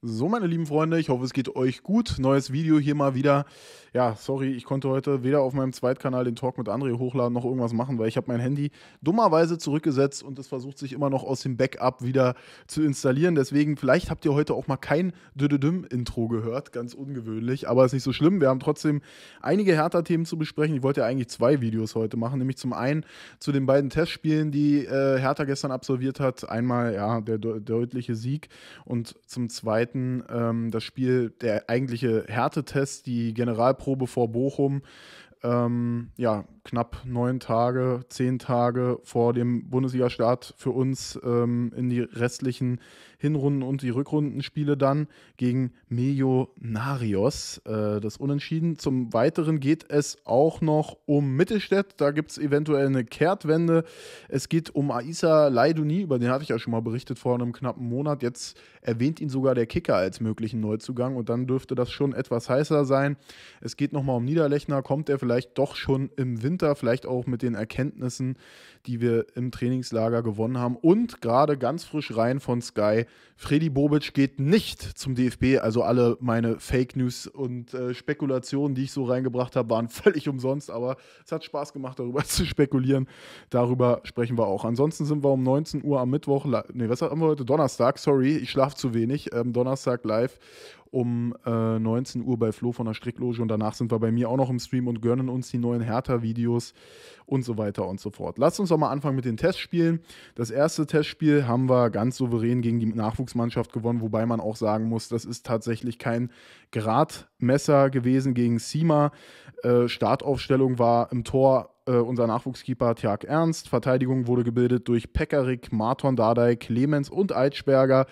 So, meine lieben Freunde, ich hoffe, es geht euch gut. Neues Video hier mal wieder. Ja, sorry, ich konnte heute weder auf meinem Zweitkanal den Talk mit André hochladen noch irgendwas machen, weil ich habe mein Handy dummerweise zurückgesetzt und es versucht sich immer noch aus dem Backup wieder zu installieren. Deswegen, vielleicht habt ihr heute auch mal kein düdüdüm intro gehört, ganz ungewöhnlich, aber ist nicht so schlimm. Wir haben trotzdem einige Hertha-Themen zu besprechen. Ich wollte ja eigentlich zwei Videos heute machen, nämlich zum einen zu den beiden Testspielen, die äh, Hertha gestern absolviert hat. Einmal, ja, der de deutliche Sieg und zum zweiten Seiten ähm, das Spiel, der eigentliche Härtetest, die Generalprobe vor Bochum, ähm, ja, knapp neun Tage, zehn Tage vor dem Bundesliga-Start für uns ähm, in die restlichen Hinrunden und die Rückrundenspiele dann gegen Millonarios. Äh, das Unentschieden. Zum Weiteren geht es auch noch um Mittelstädt. Da gibt es eventuell eine Kehrtwende. Es geht um Aisa Leidouni, über den hatte ich ja schon mal berichtet vor einem knappen Monat. Jetzt erwähnt ihn sogar der Kicker als möglichen Neuzugang und dann dürfte das schon etwas heißer sein. Es geht nochmal um Niederlechner. Kommt er vielleicht doch schon im Winter? da vielleicht auch mit den Erkenntnissen, die wir im Trainingslager gewonnen haben. Und gerade ganz frisch rein von Sky, Freddy Bobic geht nicht zum DFB. Also alle meine Fake News und äh, Spekulationen, die ich so reingebracht habe, waren völlig umsonst. Aber es hat Spaß gemacht, darüber zu spekulieren. Darüber sprechen wir auch. Ansonsten sind wir um 19 Uhr am Mittwoch, nee, was haben wir heute? Donnerstag, sorry, ich schlafe zu wenig. Ähm, Donnerstag live um äh, 19 Uhr bei Flo von der Strickloge und danach sind wir bei mir auch noch im Stream und gönnen uns die neuen Hertha-Videos und so weiter und so fort. Lasst uns doch mal anfangen mit den Testspielen. Das erste Testspiel haben wir ganz souverän gegen die Nachwuchsmannschaft gewonnen, wobei man auch sagen muss, das ist tatsächlich kein Gradmesser gewesen gegen Sima. Äh, Startaufstellung war im Tor äh, unser Nachwuchskeeper Tjag Ernst. Verteidigung wurde gebildet durch Pekarik, Marton Dardai, Clemens und Eitschberger.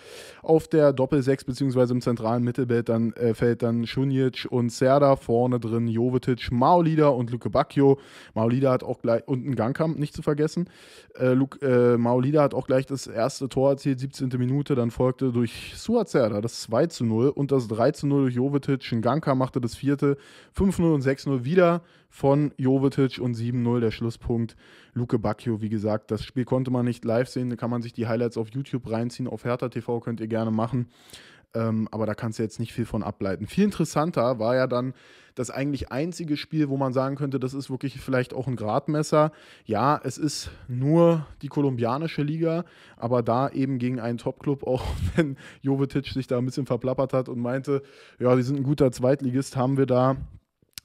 Auf der Doppel-6 bzw. im zentralen Mittelbild dann, äh, fällt dann Schunic und Serda. Vorne drin Jovetic, Maolida und Luke Bacchio. Maolida hat auch gleich, und ein Gangkamp nicht zu vergessen. Äh, Luke, äh, Maolida hat auch gleich das erste Tor erzielt, 17. Minute. Dann folgte durch Suat Serda das 2 zu 0 und das 3 zu 0 durch Jovetic. Ein Gangkamp machte das vierte. 5-0 und 6-0 wieder von Jovetic und 7-0 der Schlusspunkt. Luke Bacchio, wie gesagt, das Spiel konnte man nicht live sehen, da kann man sich die Highlights auf YouTube reinziehen, auf Hertha TV könnt ihr gerne machen. Ähm, aber da kannst du jetzt nicht viel von ableiten. Viel interessanter war ja dann das eigentlich einzige Spiel, wo man sagen könnte, das ist wirklich vielleicht auch ein Gradmesser. Ja, es ist nur die kolumbianische Liga, aber da eben gegen einen Top-Club, auch wenn Jovetic sich da ein bisschen verplappert hat und meinte, ja, die sind ein guter Zweitligist, haben wir da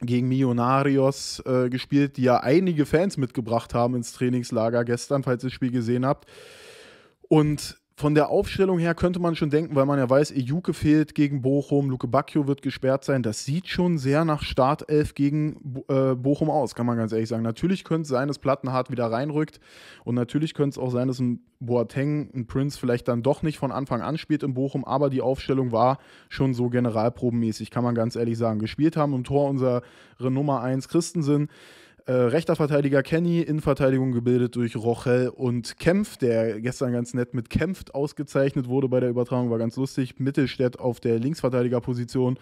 gegen Millonarios äh, gespielt, die ja einige Fans mitgebracht haben ins Trainingslager gestern, falls ihr das Spiel gesehen habt. Und von der Aufstellung her könnte man schon denken, weil man ja weiß, Ejuke fehlt gegen Bochum, Luke Bacchio wird gesperrt sein. Das sieht schon sehr nach Startelf gegen äh, Bochum aus, kann man ganz ehrlich sagen. Natürlich könnte es sein, dass Plattenhardt wieder reinrückt und natürlich könnte es auch sein, dass ein Boateng, ein Prince vielleicht dann doch nicht von Anfang an spielt in Bochum, aber die Aufstellung war schon so generalprobenmäßig, kann man ganz ehrlich sagen. Gespielt haben im Tor unsere Nummer 1 Christensen äh, rechter Verteidiger Kenny, Innenverteidigung gebildet durch Rochel und Kempf, der gestern ganz nett mit Kempf ausgezeichnet wurde bei der Übertragung, war ganz lustig. Mittelstädt auf der Linksverteidigerposition,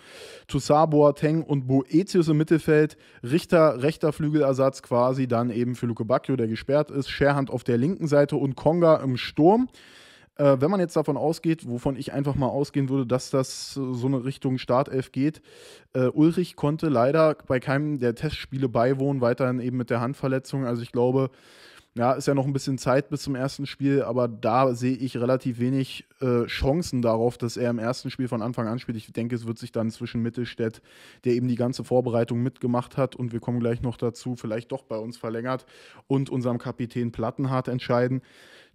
Toussaint Boateng und Boetius im Mittelfeld, Richter, rechter Flügelersatz quasi, dann eben für Luke Bacchio, der gesperrt ist, Scherhand auf der linken Seite und Konga im Sturm. Äh, wenn man jetzt davon ausgeht, wovon ich einfach mal ausgehen würde, dass das äh, so eine Richtung Startelf geht, äh, Ulrich konnte leider bei keinem der Testspiele beiwohnen, weiterhin eben mit der Handverletzung. Also ich glaube, ja, ist ja noch ein bisschen Zeit bis zum ersten Spiel, aber da sehe ich relativ wenig äh, Chancen darauf, dass er im ersten Spiel von Anfang an spielt. Ich denke, es wird sich dann zwischen Mittelstädt, der eben die ganze Vorbereitung mitgemacht hat, und wir kommen gleich noch dazu, vielleicht doch bei uns verlängert, und unserem Kapitän Plattenhardt entscheiden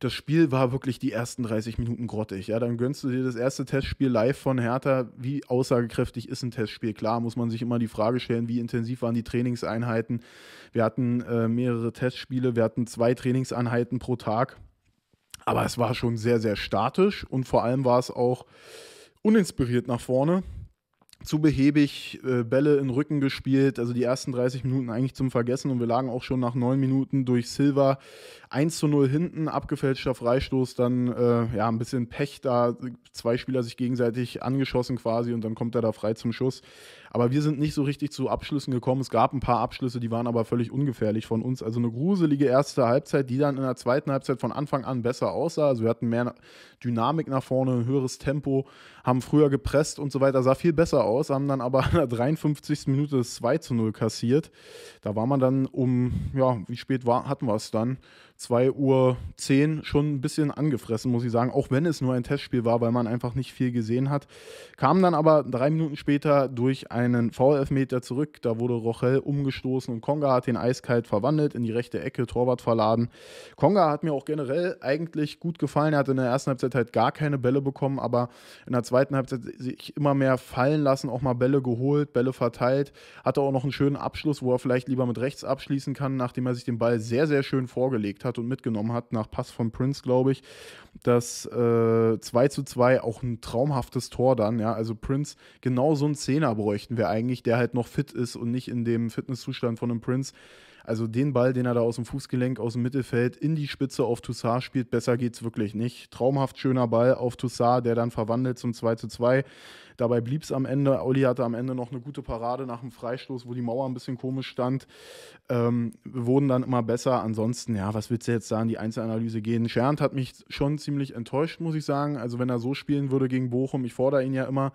das Spiel war wirklich die ersten 30 Minuten grottig. Ja, dann gönnst du dir das erste Testspiel live von Hertha. Wie aussagekräftig ist ein Testspiel? Klar, muss man sich immer die Frage stellen, wie intensiv waren die Trainingseinheiten? Wir hatten äh, mehrere Testspiele, wir hatten zwei Trainingseinheiten pro Tag. Aber es war schon sehr, sehr statisch und vor allem war es auch uninspiriert nach vorne zu behäbig äh, Bälle in den Rücken gespielt. Also die ersten 30 Minuten eigentlich zum Vergessen und wir lagen auch schon nach neun Minuten durch Silva 1 zu 0 hinten, abgefälschter Freistoß, dann äh, ja ein bisschen Pech da, zwei Spieler sich gegenseitig angeschossen quasi und dann kommt er da frei zum Schuss. Aber wir sind nicht so richtig zu Abschlüssen gekommen. Es gab ein paar Abschlüsse, die waren aber völlig ungefährlich von uns. Also eine gruselige erste Halbzeit, die dann in der zweiten Halbzeit von Anfang an besser aussah. Also wir hatten mehr Dynamik nach vorne, ein höheres Tempo, haben früher gepresst und so weiter, sah viel besser aus aus, haben dann aber in der 53. Minute das 2 zu 0 kassiert. Da war man dann um, ja, wie spät war, hatten wir es dann? 2 Uhr 10 schon ein bisschen angefressen, muss ich sagen, auch wenn es nur ein Testspiel war, weil man einfach nicht viel gesehen hat. Kam dann aber drei Minuten später durch einen v elfmeter zurück. Da wurde Rochel umgestoßen und Konga hat den eiskalt verwandelt, in die rechte Ecke, Torwart verladen. Konga hat mir auch generell eigentlich gut gefallen. Er hat in der ersten Halbzeit halt gar keine Bälle bekommen, aber in der zweiten Halbzeit sich immer mehr fallen lassen, auch mal Bälle geholt, Bälle verteilt. Hatte auch noch einen schönen Abschluss, wo er vielleicht lieber mit rechts abschließen kann, nachdem er sich den Ball sehr, sehr schön vorgelegt hat hat und mitgenommen hat, nach Pass von Prince, glaube ich. Das äh, 2 zu 2, auch ein traumhaftes Tor dann, ja. Also Prince, genau so einen Zehner bräuchten wir eigentlich, der halt noch fit ist und nicht in dem Fitnesszustand von einem Prince. Also den Ball, den er da aus dem Fußgelenk, aus dem Mittelfeld in die Spitze auf Toussaint spielt, besser geht's wirklich nicht. Traumhaft schöner Ball auf Toussaint, der dann verwandelt zum 2 zu 2. Dabei blieb es am Ende. Olli hatte am Ende noch eine gute Parade nach dem Freistoß, wo die Mauer ein bisschen komisch stand. Ähm, wurden dann immer besser. Ansonsten, ja, was willst du jetzt sagen, die Einzelanalyse gehen? Schernd hat mich schon ziemlich enttäuscht, muss ich sagen. Also, wenn er so spielen würde gegen Bochum, ich fordere ihn ja immer,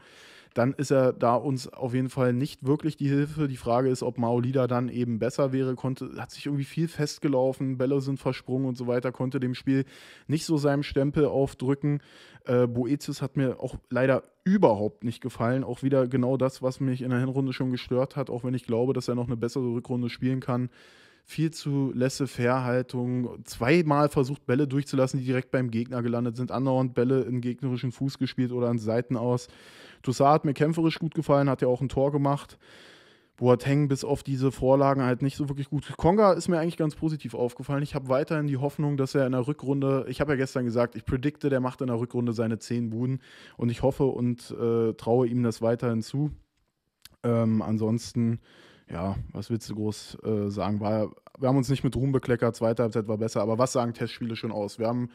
dann ist er da uns auf jeden Fall nicht wirklich die Hilfe. Die Frage ist, ob Maolida dann eben besser wäre, konnte, hat sich irgendwie viel festgelaufen, Bälle sind versprungen und so weiter, konnte dem Spiel nicht so seinem Stempel aufdrücken. Äh, Boetius hat mir auch leider überhaupt nicht gefallen. Auch wieder genau das, was mich in der Hinrunde schon gestört hat, auch wenn ich glaube, dass er noch eine bessere Rückrunde spielen kann. Viel zu Laissez-faire-Haltung, zweimal versucht, Bälle durchzulassen, die direkt beim Gegner gelandet sind, andauernd Bälle in gegnerischen Fuß gespielt oder an Seiten aus. Toussaint hat mir kämpferisch gut gefallen, hat ja auch ein Tor gemacht. Boateng bis auf diese Vorlagen halt nicht so wirklich gut. Konga ist mir eigentlich ganz positiv aufgefallen. Ich habe weiterhin die Hoffnung, dass er in der Rückrunde, ich habe ja gestern gesagt, ich predikte, der macht in der Rückrunde seine zehn Buden und ich hoffe und äh, traue ihm das weiterhin zu. Ähm, ansonsten, ja, was willst du groß äh, sagen? War, wir haben uns nicht mit Ruhm bekleckert, zweite Halbzeit war besser, aber was sagen Testspiele schon aus? Wir haben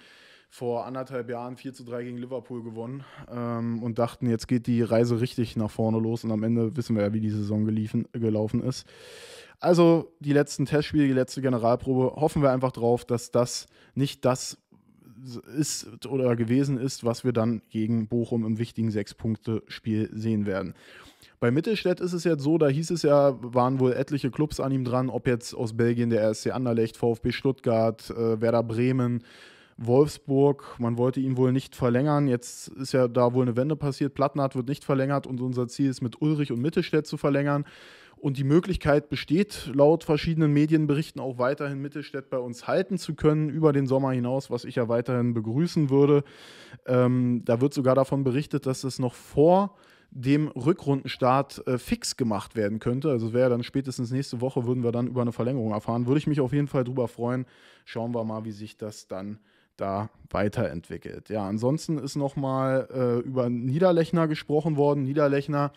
vor anderthalb Jahren 4 zu 3 gegen Liverpool gewonnen ähm, und dachten, jetzt geht die Reise richtig nach vorne los und am Ende wissen wir ja, wie die Saison geliefen, gelaufen ist. Also die letzten Testspiele, die letzte Generalprobe, hoffen wir einfach drauf, dass das nicht das ist oder gewesen ist, was wir dann gegen Bochum im wichtigen Sechs-Punkte-Spiel sehen werden. Bei Mittelstädt ist es jetzt so, da hieß es ja, waren wohl etliche Clubs an ihm dran, ob jetzt aus Belgien der RSC Anderlecht, VfB Stuttgart, äh, Werder Bremen, Wolfsburg, man wollte ihn wohl nicht verlängern. Jetzt ist ja da wohl eine Wende passiert. Plattenhardt wird nicht verlängert und unser Ziel ist, mit Ulrich und Mittelstädt zu verlängern. Und die Möglichkeit besteht, laut verschiedenen Medienberichten auch weiterhin Mittelstädt bei uns halten zu können, über den Sommer hinaus, was ich ja weiterhin begrüßen würde. Ähm, da wird sogar davon berichtet, dass es noch vor dem Rückrundenstart äh, fix gemacht werden könnte. Also wäre dann spätestens nächste Woche, würden wir dann über eine Verlängerung erfahren. Würde ich mich auf jeden Fall drüber freuen. Schauen wir mal, wie sich das dann da weiterentwickelt. Ja, ansonsten ist nochmal äh, über Niederlechner gesprochen worden. Niederlechner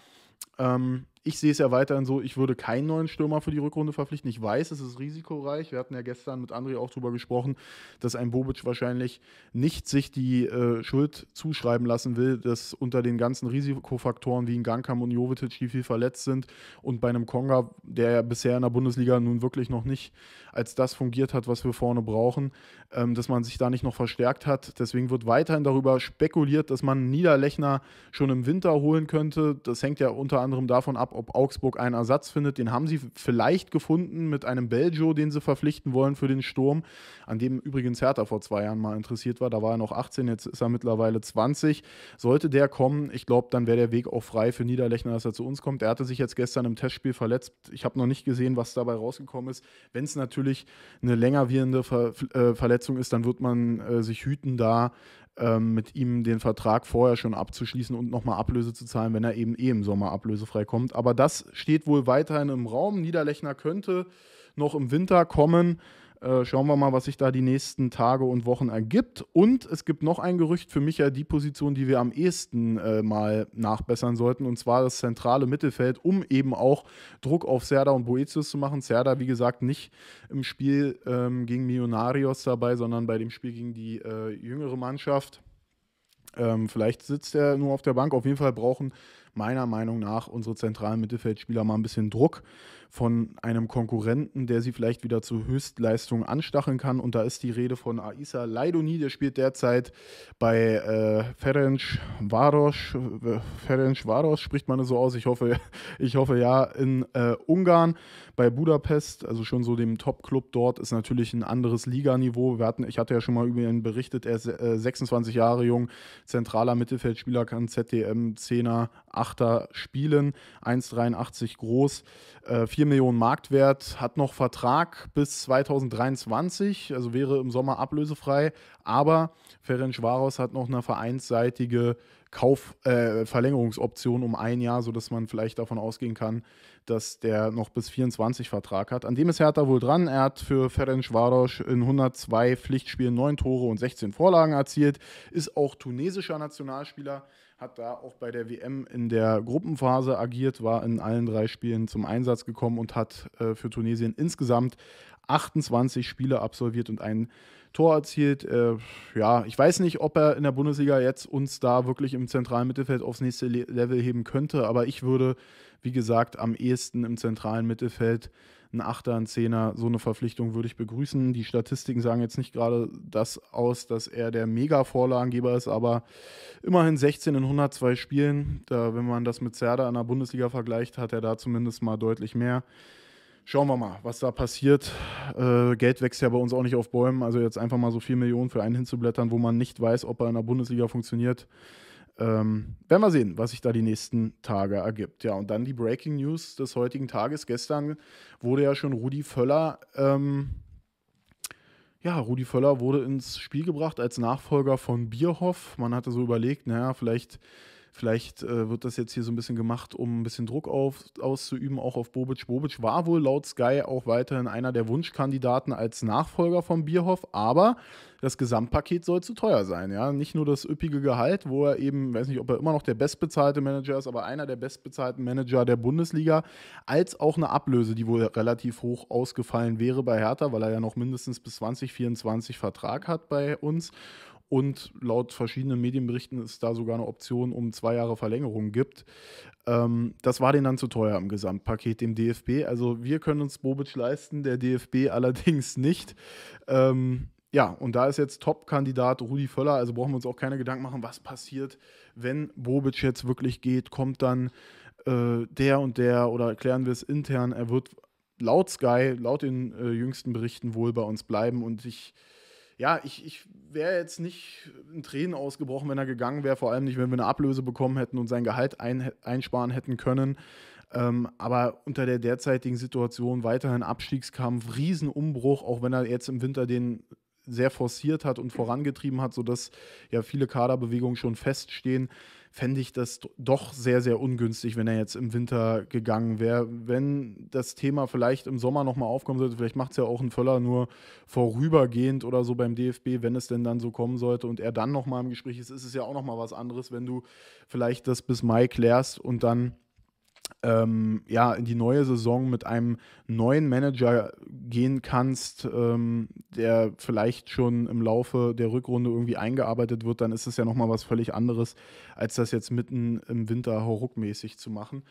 ähm, ich sehe es ja weiterhin so, ich würde keinen neuen Stürmer für die Rückrunde verpflichten. Ich weiß, es ist risikoreich. Wir hatten ja gestern mit André auch darüber gesprochen, dass ein Bobic wahrscheinlich nicht sich die äh, Schuld zuschreiben lassen will, dass unter den ganzen Risikofaktoren wie in Gangkamp und Jovetic, die viel verletzt sind und bei einem Konga, der ja bisher in der Bundesliga nun wirklich noch nicht als das fungiert hat, was wir vorne brauchen, ähm, dass man sich da nicht noch verstärkt hat. Deswegen wird weiterhin darüber spekuliert, dass man Niederlechner schon im Winter holen könnte. Das hängt ja unter anderem anderem davon ab, ob Augsburg einen Ersatz findet. Den haben sie vielleicht gefunden mit einem Belgio, den sie verpflichten wollen für den Sturm, an dem übrigens Hertha vor zwei Jahren mal interessiert war. Da war er noch 18, jetzt ist er mittlerweile 20. Sollte der kommen, ich glaube, dann wäre der Weg auch frei für Niederlechner, dass er zu uns kommt. Er hatte sich jetzt gestern im Testspiel verletzt. Ich habe noch nicht gesehen, was dabei rausgekommen ist. Wenn es natürlich eine länger wirrende Ver äh, Verletzung ist, dann wird man äh, sich hüten, da ähm, mit ihm den Vertrag vorher schon abzuschließen und nochmal Ablöse zu zahlen, wenn er eben eh im Sommer ablösefrei kommt. Aber das steht wohl weiterhin im Raum. Niederlechner könnte noch im Winter kommen. Äh, schauen wir mal, was sich da die nächsten Tage und Wochen ergibt. Und es gibt noch ein Gerücht für mich ja die Position, die wir am ehesten äh, mal nachbessern sollten, und zwar das zentrale Mittelfeld, um eben auch Druck auf Serda und Boetius zu machen. Serda, wie gesagt, nicht im Spiel ähm, gegen Millonarios dabei, sondern bei dem Spiel gegen die äh, jüngere Mannschaft. Ähm, vielleicht sitzt er nur auf der Bank. Auf jeden Fall brauchen meiner Meinung nach unsere zentralen Mittelfeldspieler mal ein bisschen Druck von einem Konkurrenten, der sie vielleicht wieder zu Höchstleistungen anstacheln kann. Und da ist die Rede von Aisa Leidoni, der spielt derzeit bei äh, Ferenc Varos. Äh, Ferenc Varos spricht man das so aus, ich hoffe, ich hoffe ja, in äh, Ungarn bei Budapest, also schon so dem Top-Club dort, ist natürlich ein anderes Liganiveau. Wir hatten, ich hatte ja schon mal über ihn berichtet, er ist äh, 26 Jahre jung, zentraler Mittelfeldspieler, kann ZDM 10er, 8 Achter spielen, 1,83 groß, äh, 4 Millionen Marktwert, hat noch Vertrag bis 2023, also wäre im Sommer ablösefrei, aber Ferenc Varos hat noch eine vereinsseitige Kauf, äh, Verlängerungsoption um ein Jahr, sodass man vielleicht davon ausgehen kann, dass der noch bis 24 Vertrag hat. An dem ist Hertha wohl dran. Er hat für Ferenc Varos in 102 Pflichtspielen 9 Tore und 16 Vorlagen erzielt, ist auch tunesischer Nationalspieler, hat da auch bei der WM in der Gruppenphase agiert, war in allen drei Spielen zum Einsatz gekommen und hat äh, für Tunesien insgesamt 28 Spiele absolviert und ein Tor erzielt. Äh, ja, ich weiß nicht, ob er in der Bundesliga jetzt uns da wirklich im zentralen Mittelfeld aufs nächste Le Level heben könnte, aber ich würde, wie gesagt, am ehesten im zentralen Mittelfeld ein Achter, ein Zehner, so eine Verpflichtung würde ich begrüßen. Die Statistiken sagen jetzt nicht gerade das aus, dass er der Mega-Vorlagengeber ist, aber immerhin 16 in 102 Spielen. Da, wenn man das mit Zerda in der Bundesliga vergleicht, hat er da zumindest mal deutlich mehr. Schauen wir mal, was da passiert. Äh, Geld wächst ja bei uns auch nicht auf Bäumen. Also jetzt einfach mal so 4 Millionen für einen hinzublättern, wo man nicht weiß, ob er in der Bundesliga funktioniert ähm, werden wir sehen, was sich da die nächsten Tage ergibt. Ja, und dann die Breaking News des heutigen Tages. Gestern wurde ja schon Rudi Völler, ähm, ja, Rudi Völler wurde ins Spiel gebracht als Nachfolger von Bierhoff. Man hatte so überlegt, naja, vielleicht Vielleicht äh, wird das jetzt hier so ein bisschen gemacht, um ein bisschen Druck auf, auszuüben, auch auf Bobic. Bobic war wohl laut Sky auch weiterhin einer der Wunschkandidaten als Nachfolger von Bierhoff, aber das Gesamtpaket soll zu teuer sein. Ja? Nicht nur das üppige Gehalt, wo er eben, weiß nicht, ob er immer noch der bestbezahlte Manager ist, aber einer der bestbezahlten Manager der Bundesliga, als auch eine Ablöse, die wohl relativ hoch ausgefallen wäre bei Hertha, weil er ja noch mindestens bis 2024 Vertrag hat bei uns. Und laut verschiedenen Medienberichten ist da sogar eine Option um zwei Jahre Verlängerung gibt. Ähm, das war denen dann zu teuer im Gesamtpaket, dem DFB. Also wir können uns Bobic leisten, der DFB allerdings nicht. Ähm, ja, und da ist jetzt Top-Kandidat Rudi Völler, also brauchen wir uns auch keine Gedanken machen, was passiert, wenn Bobic jetzt wirklich geht, kommt dann äh, der und der oder erklären wir es intern, er wird laut Sky, laut den äh, jüngsten Berichten wohl bei uns bleiben und ich ja, ich, ich wäre jetzt nicht in Tränen ausgebrochen, wenn er gegangen wäre, vor allem nicht, wenn wir eine Ablöse bekommen hätten und sein Gehalt ein, einsparen hätten können. Ähm, aber unter der derzeitigen Situation weiterhin Abstiegskampf, Riesenumbruch, auch wenn er jetzt im Winter den sehr forciert hat und vorangetrieben hat, sodass ja viele Kaderbewegungen schon feststehen, fände ich das doch sehr, sehr ungünstig, wenn er jetzt im Winter gegangen wäre. Wenn das Thema vielleicht im Sommer nochmal aufkommen sollte, vielleicht macht es ja auch ein Völler nur vorübergehend oder so beim DFB, wenn es denn dann so kommen sollte und er dann nochmal im Gespräch ist, ist es ja auch nochmal was anderes, wenn du vielleicht das bis Mai klärst und dann ähm, ja, in die neue Saison mit einem neuen Manager gehen kannst, ähm, der vielleicht schon im Laufe der Rückrunde irgendwie eingearbeitet wird, dann ist es ja nochmal was völlig anderes, als das jetzt mitten im Winter hauruckmäßig zu machen.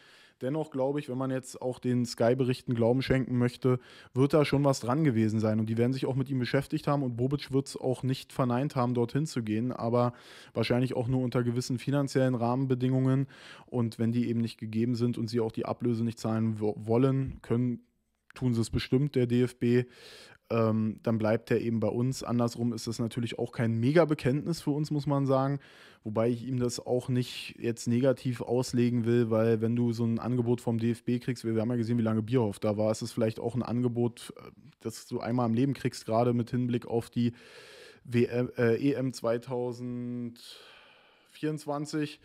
Dennoch glaube ich, wenn man jetzt auch den Sky-Berichten Glauben schenken möchte, wird da schon was dran gewesen sein. Und die werden sich auch mit ihm beschäftigt haben und Bobic wird es auch nicht verneint haben, dorthin zu gehen, aber wahrscheinlich auch nur unter gewissen finanziellen Rahmenbedingungen. Und wenn die eben nicht gegeben sind und sie auch die Ablöse nicht zahlen wollen, können, tun sie es bestimmt, der DFB ähm, dann bleibt er eben bei uns. Andersrum ist das natürlich auch kein Mega-Bekenntnis für uns, muss man sagen. Wobei ich ihm das auch nicht jetzt negativ auslegen will, weil wenn du so ein Angebot vom DFB kriegst, wir haben ja gesehen, wie lange Bierhoff da war, ist es vielleicht auch ein Angebot, äh, das du einmal im Leben kriegst, gerade mit Hinblick auf die WM, äh, EM 2024.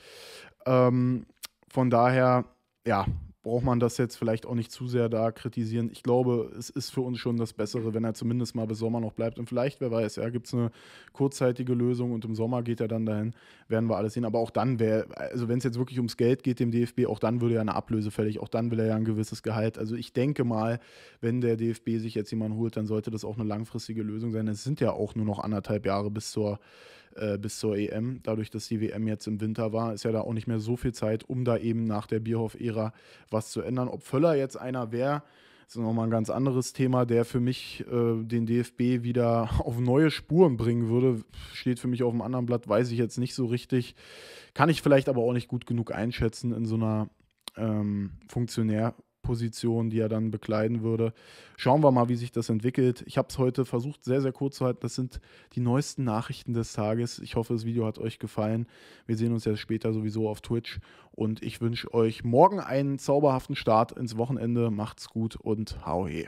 Ähm, von daher, ja, braucht man das jetzt vielleicht auch nicht zu sehr da kritisieren. Ich glaube, es ist für uns schon das Bessere, wenn er zumindest mal bis Sommer noch bleibt. Und vielleicht, wer weiß, ja, gibt es eine kurzzeitige Lösung und im Sommer geht er dann dahin, werden wir alles sehen. Aber auch dann wäre, also wenn es jetzt wirklich ums Geld geht, dem DFB, auch dann würde ja eine Ablöse fällig, auch dann will er ja ein gewisses Gehalt. Also ich denke mal, wenn der DFB sich jetzt jemanden holt, dann sollte das auch eine langfristige Lösung sein. Es sind ja auch nur noch anderthalb Jahre bis zur äh, bis zur EM. Dadurch, dass die WM jetzt im Winter war, ist ja da auch nicht mehr so viel Zeit, um da eben nach der Bierhoff-Ära was zu ändern. Ob Völler jetzt einer wäre, ist nochmal ein ganz anderes Thema, der für mich äh, den DFB wieder auf neue Spuren bringen würde. Steht für mich auf einem anderen Blatt, weiß ich jetzt nicht so richtig. Kann ich vielleicht aber auch nicht gut genug einschätzen in so einer ähm, Funktionär- Position, die er dann bekleiden würde. Schauen wir mal, wie sich das entwickelt. Ich habe es heute versucht, sehr, sehr kurz zu halten. Das sind die neuesten Nachrichten des Tages. Ich hoffe, das Video hat euch gefallen. Wir sehen uns ja später sowieso auf Twitch. Und ich wünsche euch morgen einen zauberhaften Start ins Wochenende. Macht's gut und hau he.